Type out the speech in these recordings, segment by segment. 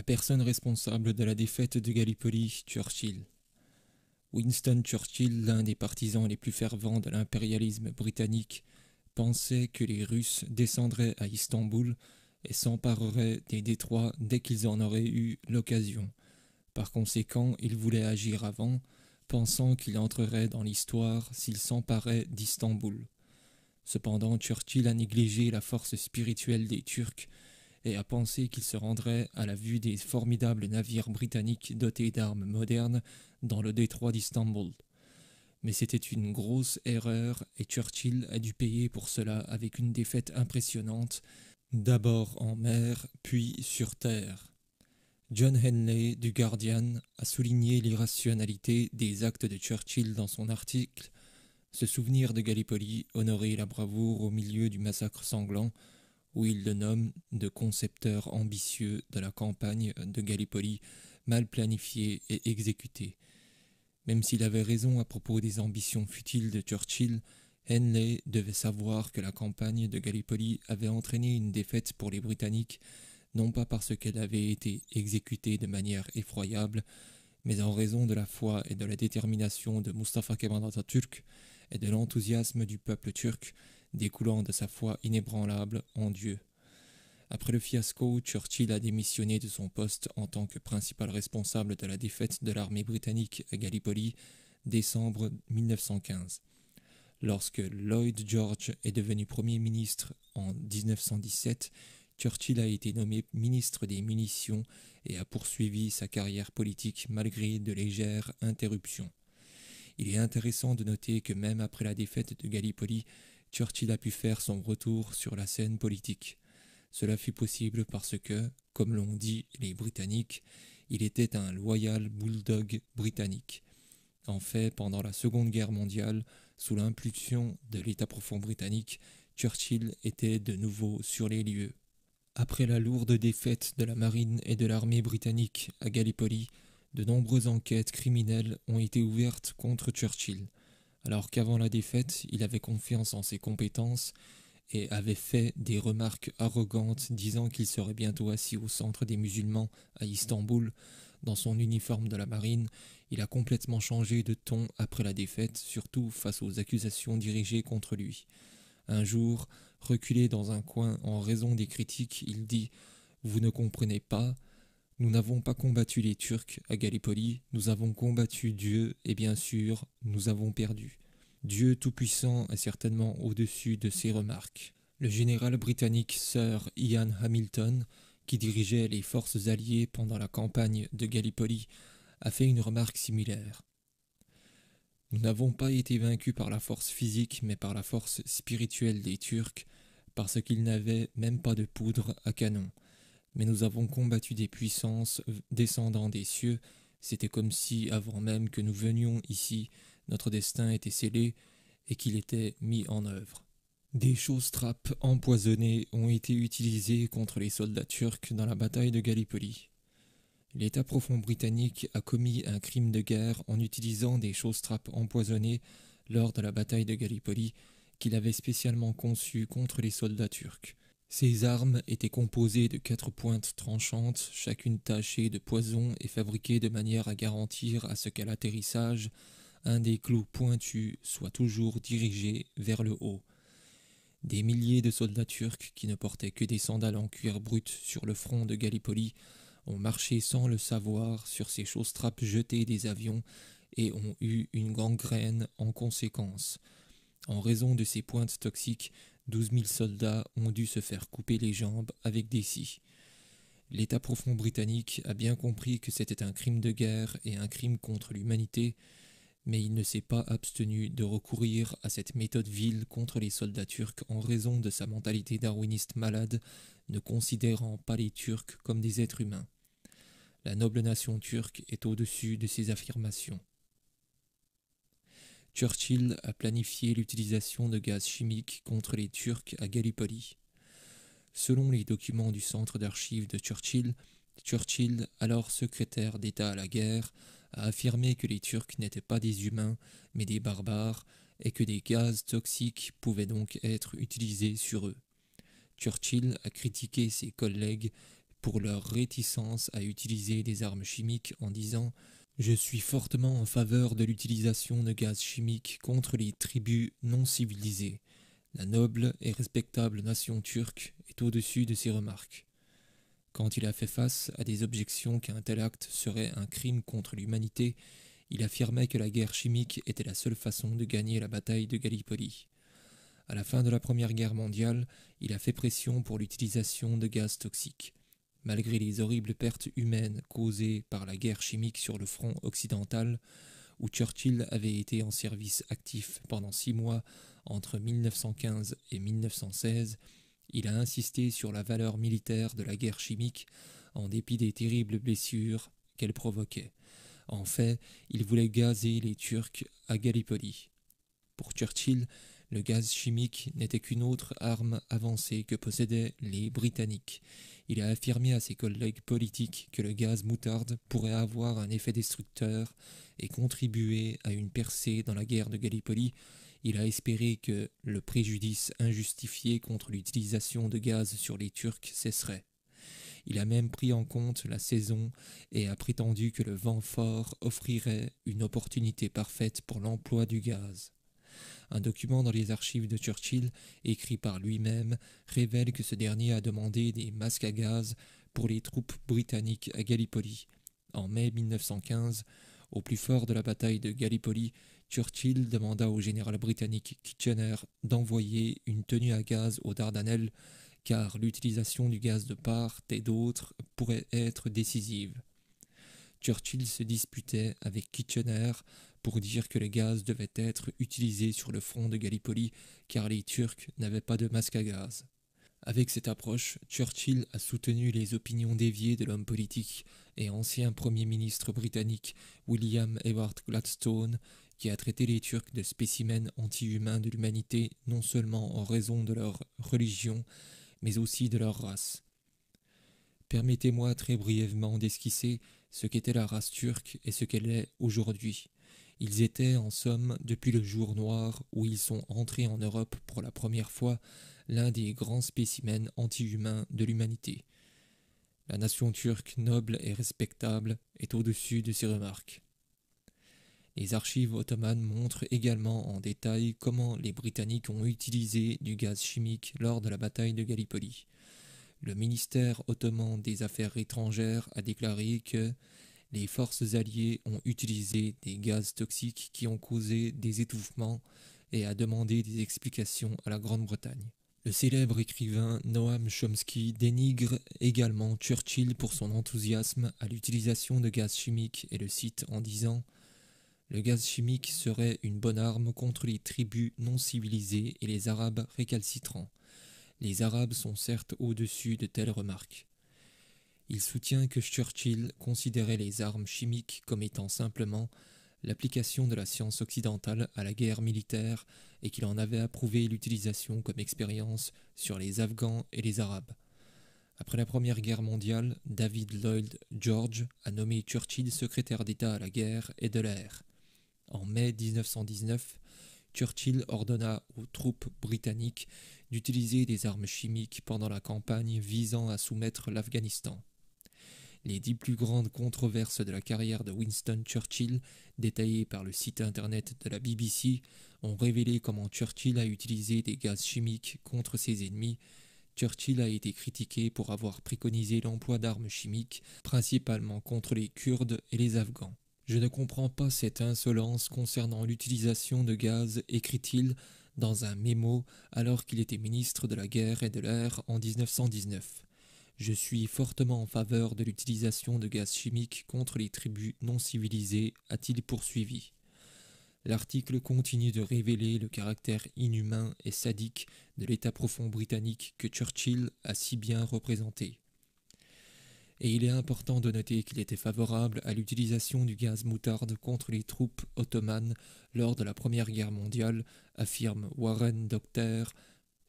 la personne responsable de la défaite de Gallipoli, Churchill. Winston Churchill, l'un des partisans les plus fervents de l'impérialisme britannique, pensait que les Russes descendraient à Istanbul et s'empareraient des détroits dès qu'ils en auraient eu l'occasion. Par conséquent, il voulait agir avant, pensant qu'il entrerait dans l'histoire s'il s'emparait d'Istanbul. Cependant, Churchill a négligé la force spirituelle des Turcs et à penser qu'il se rendrait à la vue des formidables navires britanniques dotés d'armes modernes dans le détroit d'Istanbul. Mais c'était une grosse erreur et Churchill a dû payer pour cela avec une défaite impressionnante, d'abord en mer, puis sur terre. John Henley du Guardian a souligné l'irrationalité des actes de Churchill dans son article Ce souvenir de Gallipoli, honorer la bravoure au milieu du massacre sanglant, où il le nomme de concepteur ambitieux de la campagne de Gallipoli mal planifiée et exécutée. Même s'il avait raison à propos des ambitions futiles de Churchill, Henley devait savoir que la campagne de Gallipoli avait entraîné une défaite pour les Britanniques, non pas parce qu'elle avait été exécutée de manière effroyable, mais en raison de la foi et de la détermination de Mustafa Kemal Atatürk et de l'enthousiasme du peuple turc découlant de sa foi inébranlable en Dieu. Après le fiasco, Churchill a démissionné de son poste en tant que principal responsable de la défaite de l'armée britannique à Gallipoli, décembre 1915. Lorsque Lloyd George est devenu Premier ministre en 1917, Churchill a été nommé ministre des Munitions et a poursuivi sa carrière politique malgré de légères interruptions. Il est intéressant de noter que même après la défaite de Gallipoli, Churchill a pu faire son retour sur la scène politique. Cela fut possible parce que, comme l'ont dit les Britanniques, il était un loyal bulldog britannique. En fait, pendant la Seconde Guerre mondiale, sous l'impulsion de l'État profond britannique, Churchill était de nouveau sur les lieux. Après la lourde défaite de la marine et de l'armée britannique à Gallipoli, de nombreuses enquêtes criminelles ont été ouvertes contre Churchill alors qu'avant la défaite, il avait confiance en ses compétences et avait fait des remarques arrogantes disant qu'il serait bientôt assis au centre des musulmans à Istanbul dans son uniforme de la marine, il a complètement changé de ton après la défaite, surtout face aux accusations dirigées contre lui. Un jour, reculé dans un coin en raison des critiques, il dit Vous ne comprenez pas, nous n'avons pas combattu les Turcs à Gallipoli, nous avons combattu Dieu et bien sûr, nous avons perdu. Dieu Tout-Puissant est certainement au-dessus de ces remarques. Le général britannique Sir Ian Hamilton, qui dirigeait les forces alliées pendant la campagne de Gallipoli, a fait une remarque similaire. Nous n'avons pas été vaincus par la force physique, mais par la force spirituelle des Turcs, parce qu'ils n'avaient même pas de poudre à canon mais nous avons combattu des puissances euh, descendant des cieux. C'était comme si, avant même que nous venions ici, notre destin était scellé et qu'il était mis en œuvre. Des choses-trappes empoisonnées ont été utilisées contre les soldats turcs dans la bataille de Gallipoli. L'État profond britannique a commis un crime de guerre en utilisant des choses-trappes empoisonnées lors de la bataille de Gallipoli qu'il avait spécialement conçues contre les soldats turcs. Ces armes étaient composées de quatre pointes tranchantes, chacune tachée de poison et fabriquées de manière à garantir à ce qu'à l'atterrissage, un des clous pointus soit toujours dirigé vers le haut. Des milliers de soldats turcs qui ne portaient que des sandales en cuir brut sur le front de Gallipoli ont marché sans le savoir sur ces chausses jetées des avions et ont eu une gangrène en conséquence. En raison de ces pointes toxiques, 12 000 soldats ont dû se faire couper les jambes avec des scies. L'État profond britannique a bien compris que c'était un crime de guerre et un crime contre l'humanité, mais il ne s'est pas abstenu de recourir à cette méthode vile contre les soldats turcs en raison de sa mentalité darwiniste malade, ne considérant pas les Turcs comme des êtres humains. La noble nation turque est au-dessus de ces affirmations. Churchill a planifié l'utilisation de gaz chimiques contre les Turcs à Gallipoli. Selon les documents du centre d'archives de Churchill, Churchill, alors secrétaire d'État à la guerre, a affirmé que les Turcs n'étaient pas des humains, mais des barbares, et que des gaz toxiques pouvaient donc être utilisés sur eux. Churchill a critiqué ses collègues pour leur réticence à utiliser des armes chimiques en disant je suis fortement en faveur de l'utilisation de gaz chimiques contre les tribus non civilisées. La noble et respectable nation turque est au-dessus de ces remarques. Quand il a fait face à des objections qu'un tel acte serait un crime contre l'humanité, il affirmait que la guerre chimique était la seule façon de gagner la bataille de Gallipoli. À la fin de la Première Guerre mondiale, il a fait pression pour l'utilisation de gaz toxiques. Malgré les horribles pertes humaines causées par la guerre chimique sur le front occidental, où Churchill avait été en service actif pendant six mois entre 1915 et 1916, il a insisté sur la valeur militaire de la guerre chimique en dépit des terribles blessures qu'elle provoquait. En fait, il voulait gazer les Turcs à Gallipoli. Pour Churchill, le gaz chimique n'était qu'une autre arme avancée que possédaient les Britanniques. Il a affirmé à ses collègues politiques que le gaz moutarde pourrait avoir un effet destructeur et contribuer à une percée dans la guerre de Gallipoli. Il a espéré que le préjudice injustifié contre l'utilisation de gaz sur les Turcs cesserait. Il a même pris en compte la saison et a prétendu que le vent fort offrirait une opportunité parfaite pour l'emploi du gaz. Un document dans les archives de Churchill, écrit par lui-même, révèle que ce dernier a demandé des masques à gaz pour les troupes britanniques à Gallipoli. En mai 1915, au plus fort de la bataille de Gallipoli, Churchill demanda au général britannique Kitchener d'envoyer une tenue à gaz aux Dardanelles, car l'utilisation du gaz de part et d'autre pourrait être décisive. Churchill se disputait avec Kitchener pour dire que les gaz devaient être utilisés sur le front de Gallipoli car les Turcs n'avaient pas de masque à gaz. Avec cette approche, Churchill a soutenu les opinions déviées de l'homme politique et ancien Premier ministre britannique William Ewart Gladstone, qui a traité les Turcs de spécimens anti-humains de l'humanité non seulement en raison de leur religion, mais aussi de leur race. Permettez-moi très brièvement d'esquisser ce qu'était la race turque et ce qu'elle est aujourd'hui. Ils étaient, en somme, depuis le jour noir où ils sont entrés en Europe pour la première fois, l'un des grands spécimens anti-humains de l'humanité. La nation turque, noble et respectable, est au-dessus de ces remarques. Les archives ottomanes montrent également en détail comment les Britanniques ont utilisé du gaz chimique lors de la bataille de Gallipoli. Le ministère ottoman des Affaires étrangères a déclaré que les forces alliées ont utilisé des gaz toxiques qui ont causé des étouffements et a demandé des explications à la Grande-Bretagne. Le célèbre écrivain Noam Chomsky dénigre également Churchill pour son enthousiasme à l'utilisation de gaz chimiques et le cite en disant Le gaz chimique serait une bonne arme contre les tribus non civilisées et les Arabes récalcitrants. Les Arabes sont certes au-dessus de telles remarques. Il soutient que Churchill considérait les armes chimiques comme étant simplement l'application de la science occidentale à la guerre militaire et qu'il en avait approuvé l'utilisation comme expérience sur les Afghans et les Arabes. Après la Première Guerre mondiale, David Lloyd George a nommé Churchill secrétaire d'État à la guerre et de l'air. En mai 1919, Churchill ordonna aux troupes britanniques d'utiliser des armes chimiques pendant la campagne visant à soumettre l'Afghanistan les dix plus grandes controverses de la carrière de Winston Churchill, détaillées par le site internet de la BBC, ont révélé comment Churchill a utilisé des gaz chimiques contre ses ennemis. Churchill a été critiqué pour avoir préconisé l'emploi d'armes chimiques, principalement contre les Kurdes et les Afghans. Je ne comprends pas cette insolence concernant l'utilisation de gaz, écrit-il dans un mémo alors qu'il était ministre de la guerre et de l'air en 1919. Je suis fortement en faveur de l'utilisation de gaz chimiques contre les tribus non civilisées, a-t-il poursuivi. L'article continue de révéler le caractère inhumain et sadique de l'état profond britannique que Churchill a si bien représenté. Et il est important de noter qu'il était favorable à l'utilisation du gaz moutarde contre les troupes ottomanes lors de la Première Guerre mondiale, affirme Warren Docter,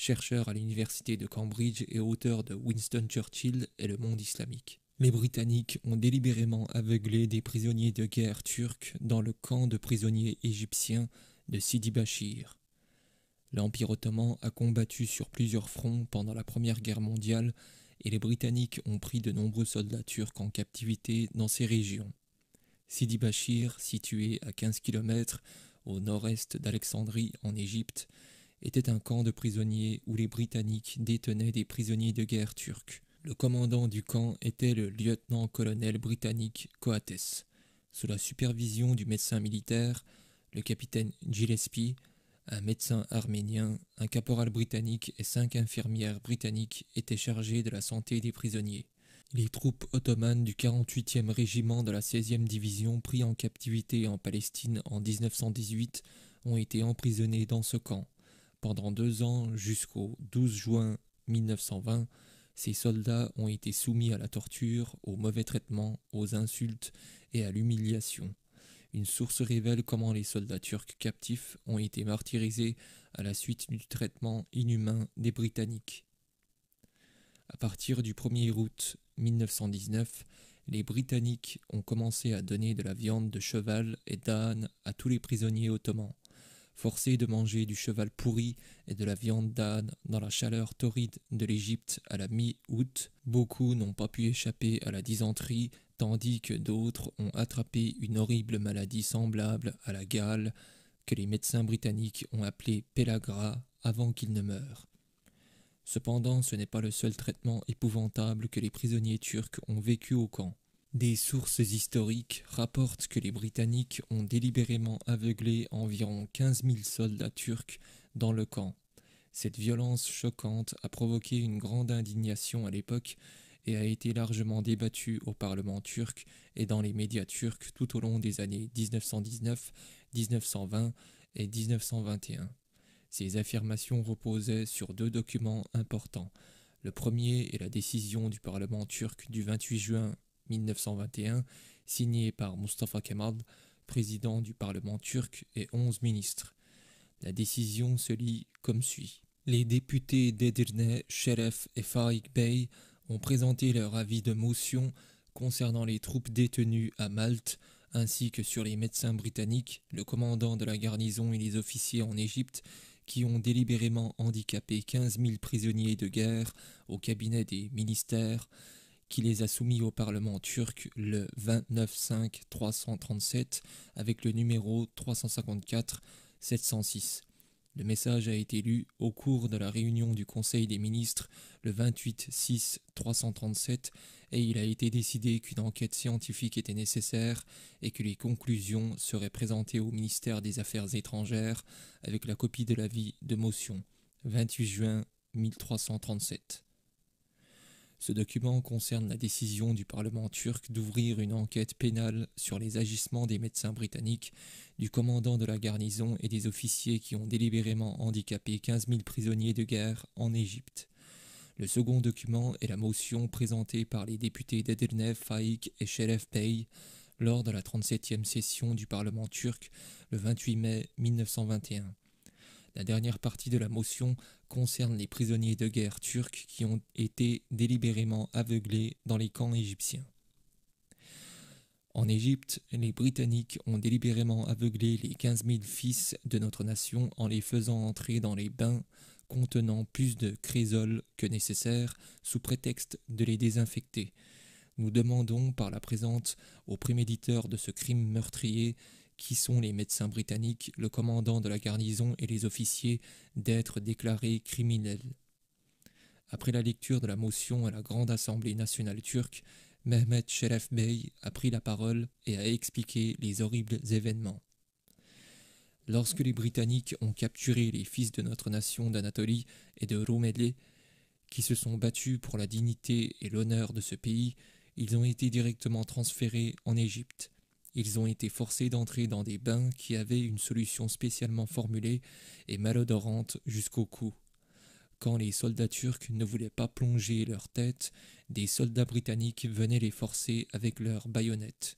chercheur à l'université de Cambridge et auteur de Winston Churchill et le monde islamique. Les Britanniques ont délibérément aveuglé des prisonniers de guerre turcs dans le camp de prisonniers égyptiens de Sidi Bachir. L'Empire ottoman a combattu sur plusieurs fronts pendant la Première Guerre mondiale et les Britanniques ont pris de nombreux soldats turcs en captivité dans ces régions. Sidi Bachir, situé à 15 km au nord-est d'Alexandrie en Égypte, était un camp de prisonniers où les Britanniques détenaient des prisonniers de guerre turcs. Le commandant du camp était le lieutenant-colonel britannique Coates. Sous la supervision du médecin militaire, le capitaine Gillespie, un médecin arménien, un caporal britannique et cinq infirmières britanniques étaient chargés de la santé des prisonniers. Les troupes ottomanes du 48e régiment de la 16e division pris en captivité en Palestine en 1918 ont été emprisonnées dans ce camp. Pendant deux ans, jusqu'au 12 juin 1920, ces soldats ont été soumis à la torture, aux mauvais traitements, aux insultes et à l'humiliation. Une source révèle comment les soldats turcs captifs ont été martyrisés à la suite du traitement inhumain des Britanniques. À partir du 1er août 1919, les Britanniques ont commencé à donner de la viande de cheval et d'âne à tous les prisonniers ottomans forcés de manger du cheval pourri et de la viande d'âne dans la chaleur torride de l'Égypte à la mi-août. Beaucoup n'ont pas pu échapper à la dysenterie, tandis que d'autres ont attrapé une horrible maladie semblable à la gale que les médecins britanniques ont appelée Pellagra avant qu'ils ne meurent. Cependant, ce n'est pas le seul traitement épouvantable que les prisonniers turcs ont vécu au camp. Des sources historiques rapportent que les Britanniques ont délibérément aveuglé environ 15 000 soldats turcs dans le camp. Cette violence choquante a provoqué une grande indignation à l'époque et a été largement débattue au Parlement turc et dans les médias turcs tout au long des années 1919, 1920 et 1921. Ces affirmations reposaient sur deux documents importants. Le premier est la décision du Parlement turc du 28 juin 1921, signé par Mustafa Kemal, président du Parlement turc et onze ministres. La décision se lit comme suit. Les députés d'Edirne, Sheref et Farik Bey ont présenté leur avis de motion concernant les troupes détenues à Malte, ainsi que sur les médecins britanniques, le commandant de la garnison et les officiers en Égypte, qui ont délibérément handicapé 15 000 prisonniers de guerre au cabinet des ministères, qui les a soumis au Parlement turc le 29-5-337 avec le numéro 354-706. Le message a été lu au cours de la réunion du Conseil des ministres le 28-6-337 et il a été décidé qu'une enquête scientifique était nécessaire et que les conclusions seraient présentées au ministère des Affaires étrangères avec la copie de l'avis de motion 28 juin 1337. Ce document concerne la décision du Parlement turc d'ouvrir une enquête pénale sur les agissements des médecins britanniques, du commandant de la garnison et des officiers qui ont délibérément handicapé 15 000 prisonniers de guerre en Égypte. Le second document est la motion présentée par les députés d'Edelnev, Faik et Shelef Bey lors de la 37e session du Parlement turc le 28 mai 1921. La dernière partie de la motion concerne les prisonniers de guerre turcs qui ont été délibérément aveuglés dans les camps égyptiens. En Égypte, les Britanniques ont délibérément aveuglé les 15 000 fils de notre nation en les faisant entrer dans les bains contenant plus de crésoles que nécessaire sous prétexte de les désinfecter. Nous demandons par la présente aux préméditeurs de ce crime meurtrier qui sont les médecins britanniques, le commandant de la garnison et les officiers, d'être déclarés criminels. Après la lecture de la motion à la Grande Assemblée nationale turque, Mehmet Sheref Bey a pris la parole et a expliqué les horribles événements. Lorsque les Britanniques ont capturé les fils de notre nation d'Anatolie et de Roumélie, qui se sont battus pour la dignité et l'honneur de ce pays, ils ont été directement transférés en Égypte. Ils ont été forcés d'entrer dans des bains qui avaient une solution spécialement formulée et malodorante jusqu'au cou. Quand les soldats turcs ne voulaient pas plonger leur tête, des soldats britanniques venaient les forcer avec leurs baïonnettes.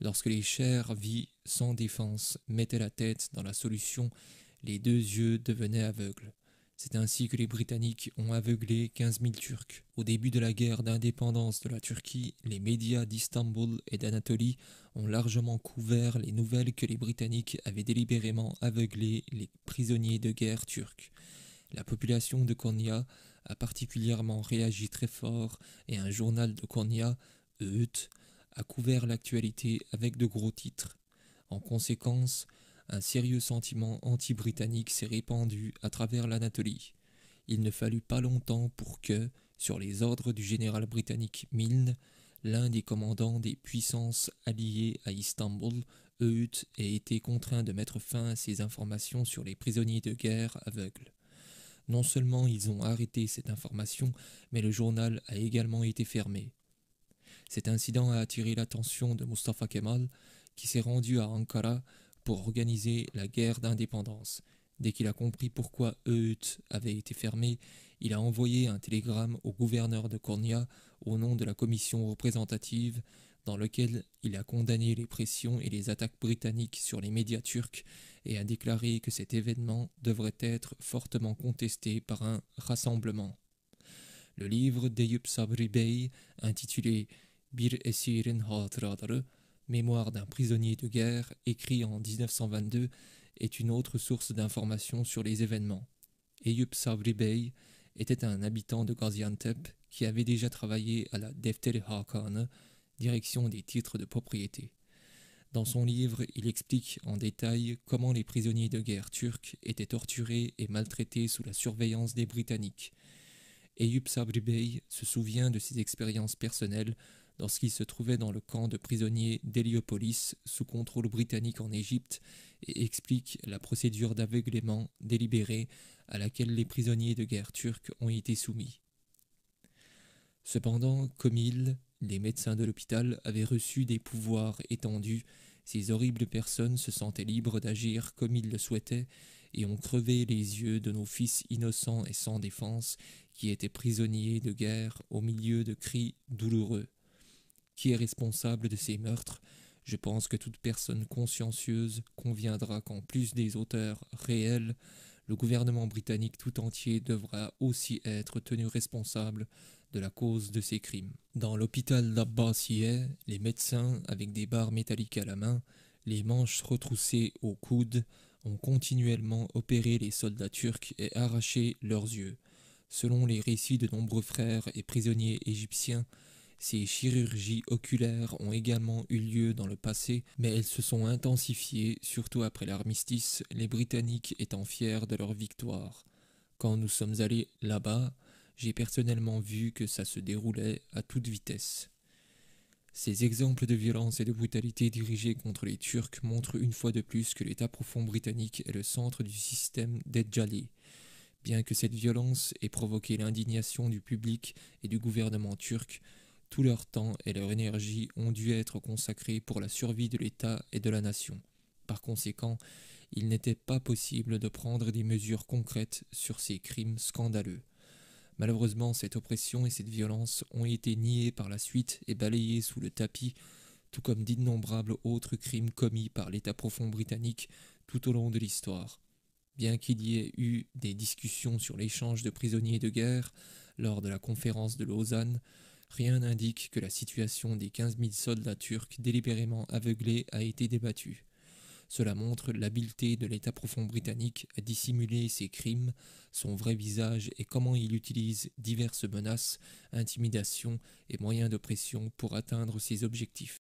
Lorsque les chers vies sans défense mettaient la tête dans la solution, les deux yeux devenaient aveugles. C'est ainsi que les Britanniques ont aveuglé 15 000 Turcs. Au début de la guerre d'indépendance de la Turquie, les médias d'Istanbul et d'Anatolie ont largement couvert les nouvelles que les Britanniques avaient délibérément aveuglé les prisonniers de guerre turcs. La population de Konya a particulièrement réagi très fort et un journal de Konya, Eut, a couvert l'actualité avec de gros titres. En conséquence, un sérieux sentiment anti-britannique s'est répandu à travers l'Anatolie. Il ne fallut pas longtemps pour que, sur les ordres du général britannique Milne, l'un des commandants des puissances alliées à Istanbul, Eut, ait été contraint de mettre fin à ses informations sur les prisonniers de guerre aveugles. Non seulement ils ont arrêté cette information, mais le journal a également été fermé. Cet incident a attiré l'attention de Mustafa Kemal, qui s'est rendu à Ankara pour organiser la guerre d'indépendance. Dès qu'il a compris pourquoi EUT avait été fermé, il a envoyé un télégramme au gouverneur de Cornia au nom de la commission représentative dans lequel il a condamné les pressions et les attaques britanniques sur les médias turcs et a déclaré que cet événement devrait être fortement contesté par un rassemblement. Le livre d'Eyüp Sabri Bey, intitulé Bir Esirin Mémoire d'un prisonnier de guerre, écrit en 1922, est une autre source d'information sur les événements. Eyüp Sabri était un habitant de Gaziantep qui avait déjà travaillé à la Defter Hakan, direction des titres de propriété. Dans son livre, il explique en détail comment les prisonniers de guerre turcs étaient torturés et maltraités sous la surveillance des Britanniques. Eyüp Sabri se souvient de ses expériences personnelles lorsqu'il se trouvait dans le camp de prisonniers d'Héliopolis sous contrôle britannique en Égypte et explique la procédure d'aveuglement délibéré à laquelle les prisonniers de guerre turcs ont été soumis. Cependant, comme ils, les médecins de l'hôpital avaient reçu des pouvoirs étendus, ces horribles personnes se sentaient libres d'agir comme ils le souhaitaient et ont crevé les yeux de nos fils innocents et sans défense qui étaient prisonniers de guerre au milieu de cris douloureux qui est responsable de ces meurtres. Je pense que toute personne consciencieuse conviendra qu'en plus des auteurs réels, le gouvernement britannique tout entier devra aussi être tenu responsable de la cause de ces crimes. Dans l'hôpital d'Abbasieh, les médecins, avec des barres métalliques à la main, les manches retroussées aux coudes, ont continuellement opéré les soldats turcs et arraché leurs yeux. Selon les récits de nombreux frères et prisonniers égyptiens, ces chirurgies oculaires ont également eu lieu dans le passé, mais elles se sont intensifiées, surtout après l'armistice, les Britanniques étant fiers de leur victoire. Quand nous sommes allés là-bas, j'ai personnellement vu que ça se déroulait à toute vitesse. Ces exemples de violence et de brutalité dirigés contre les Turcs montrent une fois de plus que l'État profond britannique est le centre du système d'Edjali. Bien que cette violence ait provoqué l'indignation du public et du gouvernement turc, tout leur temps et leur énergie ont dû être consacrés pour la survie de l'État et de la nation. Par conséquent, il n'était pas possible de prendre des mesures concrètes sur ces crimes scandaleux. Malheureusement, cette oppression et cette violence ont été niées par la suite et balayées sous le tapis, tout comme d'innombrables autres crimes commis par l'État profond britannique tout au long de l'histoire. Bien qu'il y ait eu des discussions sur l'échange de prisonniers de guerre lors de la conférence de Lausanne, rien n'indique que la situation des 15 000 soldats turcs délibérément aveuglés a été débattue. Cela montre l'habileté de l'état profond britannique à dissimuler ses crimes, son vrai visage et comment il utilise diverses menaces, intimidations et moyens de pression pour atteindre ses objectifs.